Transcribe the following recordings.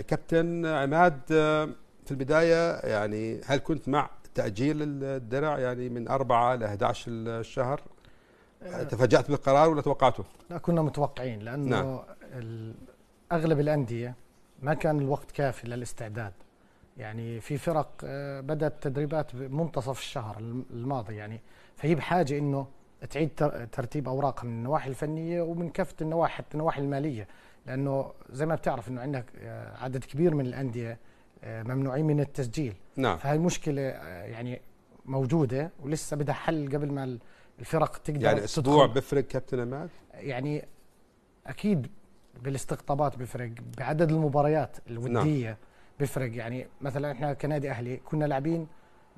كابتن عماد آه، في البداية يعني هل كنت مع تأجيل الدرع يعني من 4 ل 11 الشهر آه. تفاجأت بالقرار ولا توقعته؟ لا كنا متوقعين لأنه نعم. أغلب الأندية ما كان الوقت كافي للاستعداد يعني في فرق آه، بدأت تدريبات بمنتصف الشهر الماضي يعني فهي بحاجة أنه تعيد ترتيب أوراقها من النواحي الفنية ومن كافة النواحي حتى النواحي المالية لانه زي ما بتعرف انه عندك آه، عدد كبير من الانديه آه، ممنوعين من التسجيل نعم فهي المشكله آه، يعني موجوده ولسه بدها حل قبل ما الفرق تقدر يعني اسبوع بفرق كابتن عماد يعني اكيد بالاستقطابات بفرق بعدد المباريات الوديه نعم. بفرق يعني مثلا احنا كنادي اهلي كنا لاعبين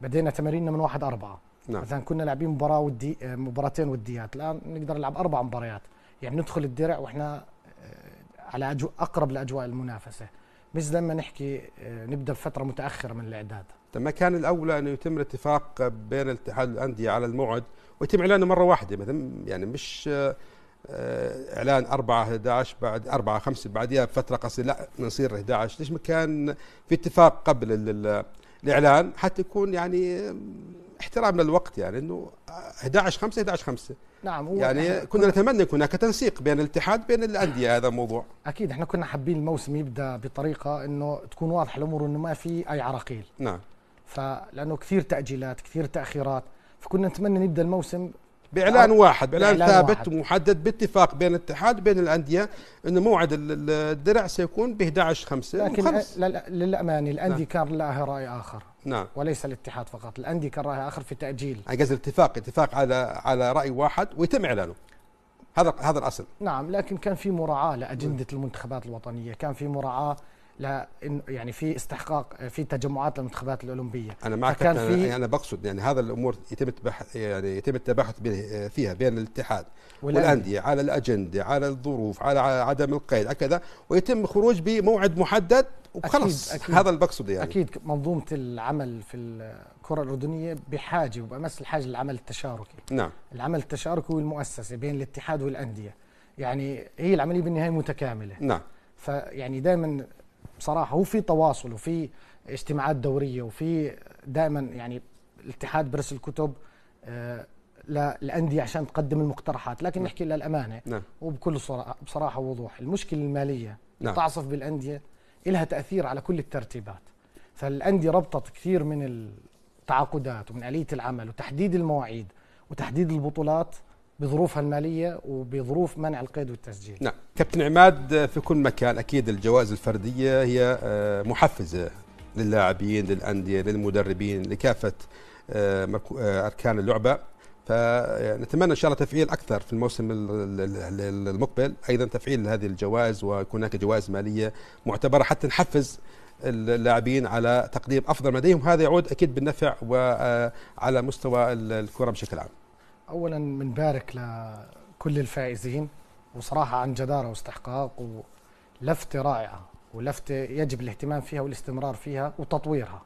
بدينا تماريننا من واحد أربعة نعم. مثلا كنا لاعبين مباراة ودي مباراتين وديات الآن نقدر نلعب أربع مباريات يعني ندخل الدرع وإحنا على أجو اقرب لاجواء المنافسه مش لما نحكي آه، نبدا بفتره متاخره من الاعداد طيب ما كان الاولى انه يتم الاتفاق بين الاتحاد الانديه على الموعد ويتم اعلانه مره واحده مثلا يعني مش آه، آه، اعلان 4 11 بعد 4 5 بعديها بفتره قصيره لا نصير 11 ليش ما كان في اتفاق قبل الاعلان حتى يكون يعني احترامنا للوقت يعني انه 11 5 11 5 نعم هو يعني كنا نتمنى يكون هناك تنسيق بين الاتحاد بين الانديه هذا الموضوع اكيد احنا كنا حابين الموسم يبدا بطريقه انه تكون واضح الامور انه ما في اي عراقيل نعم فلانه كثير تاجيلات كثير تاخيرات فكنا نتمنى نبدا الموسم باعلان واحد باعلان, ثابت واحد. ومحدد باتفاق بين الاتحاد بين الانديه انه موعد الدرع سيكون ب 11 5 لكن للامانه الانديه نعم. كان لها راي اخر نعم وليس الاتحاد فقط الانديه كان راي اخر في تاجيل قصدي الاتفاق اتفاق على على راي واحد ويتم اعلانه هذا هذا الاصل نعم لكن كان في مراعاه لاجنده نعم. المنتخبات الوطنيه كان في مراعاه لا يعني في استحقاق في تجمعات للمنتخبات الاولمبيه انا معك أنا, في يعني انا بقصد يعني هذا الامور يتم يعني يتم التباحث فيها بين الاتحاد والانديه على الاجنده على الظروف على عدم القيد كذا ويتم خروج بموعد محدد وخلص أكيد أكيد هذا اللي بقصده يعني اكيد منظومه العمل في الكره الاردنيه بحاجه وبامس الحاجه للعمل التشاركي نعم العمل التشاركي والمؤسسه بين الاتحاد والانديه يعني هي العمليه بالنهايه متكامله نعم فيعني دائما بصراحه وفي تواصل وفي اجتماعات دوريه وفي دائما يعني الاتحاد برسل كتب آه، للانديه عشان تقدم المقترحات لكن نعم. نحكي للامانه نعم. وبكل بصراحه ووضوح المشكله الماليه نعم. تعصف بالانديه لها تاثير على كل الترتيبات فالانديه ربطت كثير من التعاقدات ومن اليه العمل وتحديد المواعيد وتحديد البطولات بظروفها الماليه وبظروف منع القيد والتسجيل. نعم، كابتن عماد آه، في كل مكان اكيد الجوائز الفرديه هي آه، محفزه للاعبين، للانديه، للمدربين، لكافه آه، اركان اللعبه فنتمنى ان شاء الله تفعيل اكثر في الموسم المقبل ايضا تفعيل هذه الجوائز ويكون هناك جوائز ماليه معتبره حتى نحفز اللاعبين على تقديم افضل ما لديهم هذا يعود اكيد بالنفع وعلى مستوى الكره بشكل عام اولا بنبارك لكل الفائزين وصراحه عن جداره واستحقاق ولفته رائعه ولفته يجب الاهتمام فيها والاستمرار فيها وتطويرها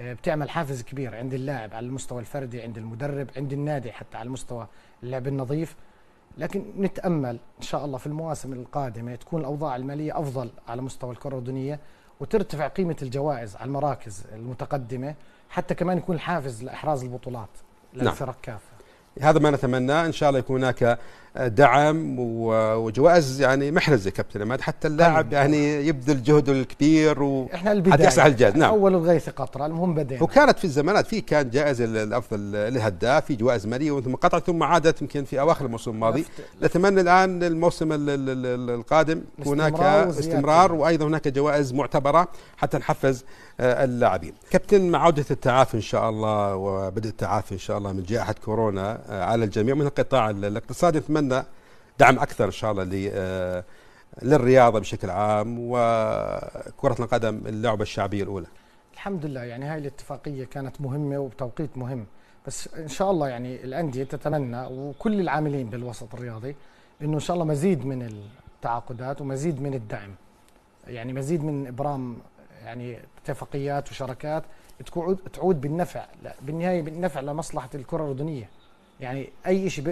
آه، بتعمل حافز كبير عند اللاعب على المستوى الفردي عند المدرب عند النادي حتى على المستوى اللعب النظيف لكن نتامل ان شاء الله في المواسم القادمه تكون الاوضاع الماليه افضل على مستوى الكره الاردنيه وترتفع قيمه الجوائز على المراكز المتقدمه حتى كمان يكون الحافز لاحراز البطولات نعم. للفرق نعم. كافه هذا ما نتمناه إن شاء الله يكون هناك دعم وجوائز يعني محرزه كابتن عماد حتى اللاعب طيب. يعني يبذل جهده الكبير و احنا البدايه حتى نعم اول الغيث قطره المهم بدينا وكانت في الزمانات في كان جائزه الافضل للهداف في جوائز ماليه ثم قطعت ثم عادت يمكن في اواخر الموسم الماضي نتمنى الان الموسم القادم هناك استمرار وايضا هناك جوائز معتبره حتى نحفز آه، اللاعبين كابتن مع عودة التعافي إن شاء الله وبدء التعافي إن شاء الله من جائحة كورونا آه، على الجميع من القطاع الاقتصادي نتمنى نتمنى دعم اكثر ان شاء الله آه، للرياضه بشكل عام وكره القدم اللعبه الشعبيه الاولى الحمد لله يعني هاي الاتفاقيه كانت مهمه وبتوقيت مهم بس ان شاء الله يعني الانديه تتمنى وكل العاملين بالوسط الرياضي انه ان شاء الله مزيد من التعاقدات ومزيد من الدعم يعني مزيد من ابرام يعني اتفاقيات وشراكات تعود بالنفع بالنهايه بالنفع لمصلحه الكره الاردنيه يعني اي شيء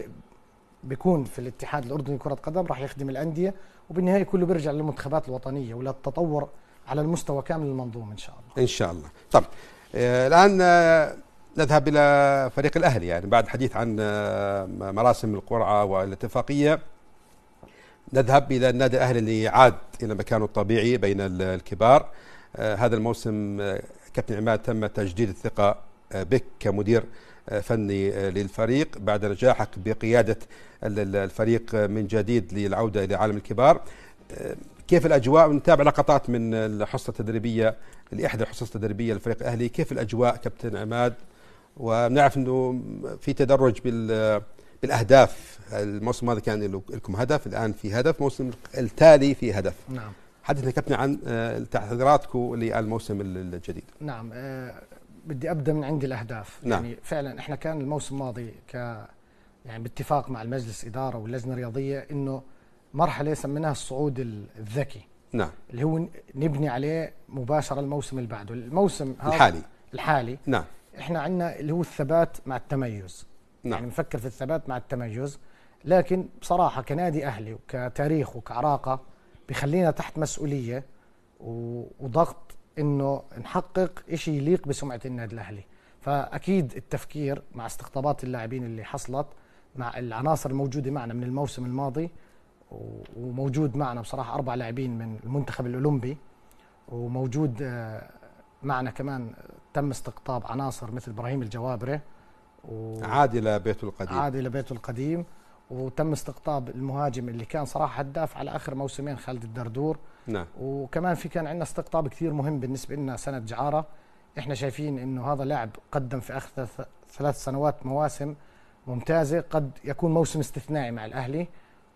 بيكون في الاتحاد الاردني لكره قدم راح يخدم الانديه وبالنهايه كله بيرجع للمنتخبات الوطنيه وللتطور على المستوى كامل المنظومه ان شاء الله ان شاء الله طب آه، الان آه، نذهب الى فريق الاهلي يعني بعد حديث عن آه، مراسم القرعه والاتفاقيه نذهب الى النادي الاهلي اللي عاد الى مكانه الطبيعي بين الكبار هذا الموسم كابتن عماد تم تجديد الثقه بك كمدير فني للفريق بعد نجاحك بقيادة الفريق من جديد للعودة إلى عالم الكبار آه، كيف الأجواء نتابع لقطات من الحصة التدريبية لإحدى الحصص التدريبية للفريق الأهلي كيف الأجواء كابتن عماد ونعرف أنه في تدرج بال بالاهداف الموسم هذا كان لكم هدف الان في هدف الموسم التالي في هدف نعم حدثنا كابتن عن آه، تحذيراتكم للموسم الجديد نعم آه، بدي ابدا من عند الاهداف نعم. يعني فعلا احنا كان الموسم الماضي ك يعني باتفاق مع المجلس اداره واللجنه الرياضيه انه مرحله سميناها الصعود الذكي نعم اللي هو نبني عليه مباشره الموسم اللي بعده الموسم هذا الحالي الحالي نعم احنا عندنا اللي هو الثبات مع التميز نعم يعني نفكر في الثبات مع التميز لكن بصراحه كنادي اهلي وكتاريخ وكعراقه بخلينا تحت مسؤوليه وضغط انه نحقق شيء يليق بسمعه النادي الاهلي فاكيد التفكير مع استقطابات اللاعبين اللي حصلت مع العناصر الموجوده معنا من الموسم الماضي وموجود معنا بصراحه اربع لاعبين من المنتخب الاولمبي وموجود آه، معنا كمان تم استقطاب عناصر مثل ابراهيم الجوابره و... عادي لبيته القديم عادي لبيته القديم وتم استقطاب المهاجم اللي كان صراحه هداف على اخر موسمين خالد الدردور نعم وكمان في كان عندنا استقطاب كثير مهم بالنسبه لنا سنه جعاره احنا شايفين انه هذا لاعب قدم في اخر ثلاث سنوات مواسم ممتازه قد يكون موسم استثنائي مع الاهلي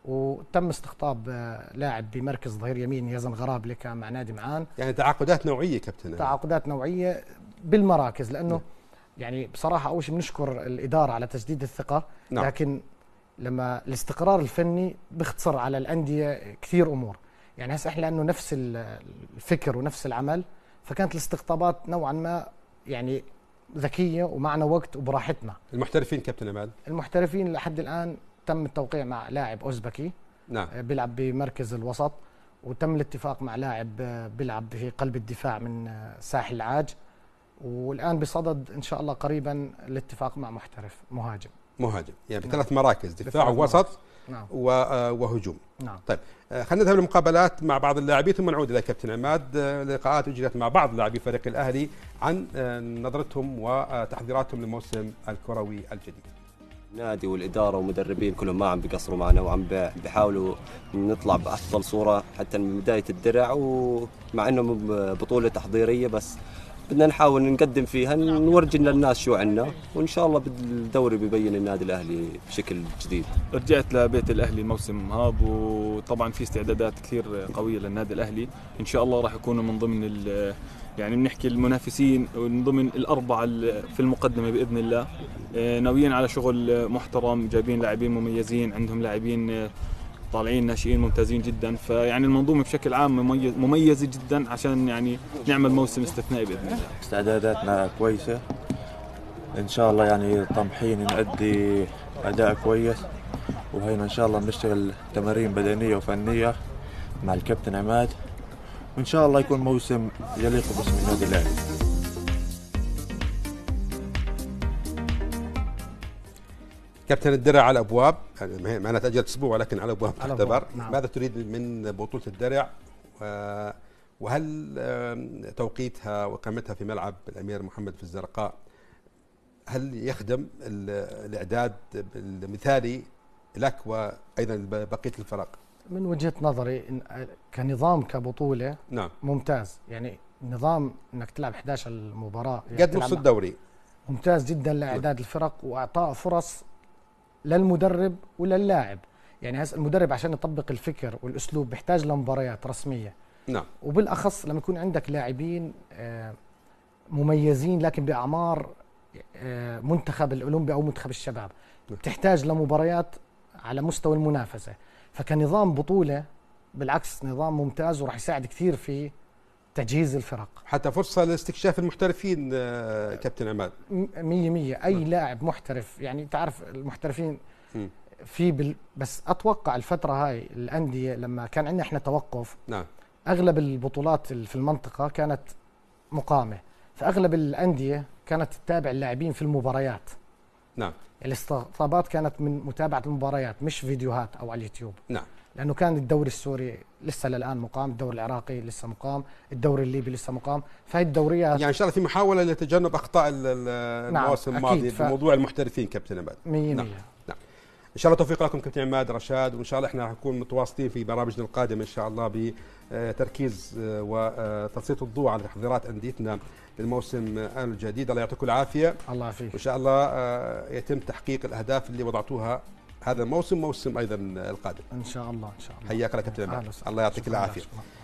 وتم استقطاب آه، لاعب بمركز ظهير يمين يزن غرابله كان مع نادي معان يعني تعاقدات نوعيه كابتن تعاقدات نوعيه بالمراكز لانه نعم. يعني بصراحه اول شيء بنشكر الاداره على تجديد الثقه نعم. لكن لما الاستقرار الفني بيختصر على الانديه كثير امور يعني هسه احنا لانه نفس الفكر ونفس العمل فكانت الاستقطابات نوعا ما يعني ذكيه ومعنا وقت وبراحتنا المحترفين كابتن امال المحترفين لحد الان تم التوقيع مع لاعب اوزبكي نعم آه، بيلعب بمركز الوسط وتم الاتفاق مع لاعب آه، بيلعب في قلب الدفاع من آه، ساحل العاج والان بصدد ان شاء الله قريبا الاتفاق مع محترف مهاجم مهاجم يعني نعم. ثلاث مراكز دفاع ووسط نعم. آه، وهجوم نعم. طيب آه، خلينا نذهب للمقابلات مع بعض اللاعبين ثم نعود الى كابتن عماد آه، لقاءات اجريت مع بعض لاعبي فريق الاهلي عن نظرتهم وتحذيراتهم لموسم الكروي الجديد النادي والاداره والمدربين كلهم ما عم بيقصروا معنا وعم بيحاولوا نطلع بافضل صوره حتى من بدايه الدرع ومع انه بطوله تحضيريه بس بدنا نحاول نقدم فيها نورجي للناس شو عندنا وان شاء الله بالدوري ببين النادي الاهلي بشكل جديد. رجعت لبيت الاهلي الموسم هذا وطبعا في استعدادات كثير قويه للنادي الاهلي ان شاء الله راح يكونوا من ضمن يعني بنحكي المنافسين من ضمن الاربعه في المقدمه باذن الله آه، ناويين على شغل محترم جايبين لاعبين مميزين عندهم لاعبين آه، طالعين ناشئين ممتازين جدا فيعني المنظومه بشكل عام مميز مميزه جدا عشان يعني نعمل موسم استثنائي باذن الله استعداداتنا كويسه ان شاء الله يعني طمحين نؤدي اداء كويس وهينا ان شاء الله بنشتغل تمارين بدنيه وفنيه مع الكابتن عماد وان شاء الله يكون موسم يليق باسم النادي الاهلي كابتن الدرع على الابواب يعني معناتها اجل اسبوع ولكن على الابواب تعتبر نعم. ماذا تريد من بطوله الدرع وهل توقيتها وقامتها في ملعب الامير محمد في الزرقاء هل يخدم الاعداد المثالي لك وايضا بقيه الفرق؟ من وجهه نظري كنظام كبطوله نعم. ممتاز يعني نظام انك تلعب 11 المباراه يعني قد نص الدوري ممتاز جدا لاعداد نعم. الفرق واعطاء فرص للمدرب وللاعب ولا اللاعب يعني هسه المدرب عشان يطبق الفكر والاسلوب بيحتاج لمباريات رسميه نعم وبالاخص لما يكون عندك لاعبين آه، مميزين لكن باعمار آه، منتخب الاولمبي او منتخب الشباب بتحتاج نعم. لمباريات على مستوى المنافسه فكنظام بطوله بالعكس نظام ممتاز وراح يساعد كثير في تجهيز الفرق حتى فرصه لاستكشاف المحترفين آه، كابتن عماد 100 100 اي م. نعم. لاعب محترف يعني تعرف المحترفين م. في بال... بس اتوقع الفتره هاي الانديه لما كان عندنا احنا توقف نعم اغلب البطولات في المنطقه كانت مقامه فاغلب الانديه كانت تتابع اللاعبين في المباريات نعم الاستطابات كانت من متابعه المباريات مش فيديوهات او على اليوتيوب نعم لانه كان الدوري السوري لسه للان مقام، الدوري العراقي لسه مقام، الدوري الليبي لسه مقام، فهي الدوريات يعني ان شاء الله في محاوله لتجنب أخطاء نعم، المواسم نعم الماضيه في موضوع المحترفين كابتن عباد 100% نعم. نعم. ان شاء الله توفيق لكم كابتن عماد رشاد وان شاء الله احنا نكون متواصلين في برامجنا القادمه ان شاء الله بتركيز آه، وتسليط الضوء على تحضيرات انديتنا للموسم الجديد الله يعطيكم العافيه الله يعافيك وان شاء الله آه، يتم تحقيق الاهداف اللي وضعتوها هذا الموسم موسم ايضا القادم ان شاء الله ان شاء الله حياك الله كابتن عماد الله يعطيك العافيه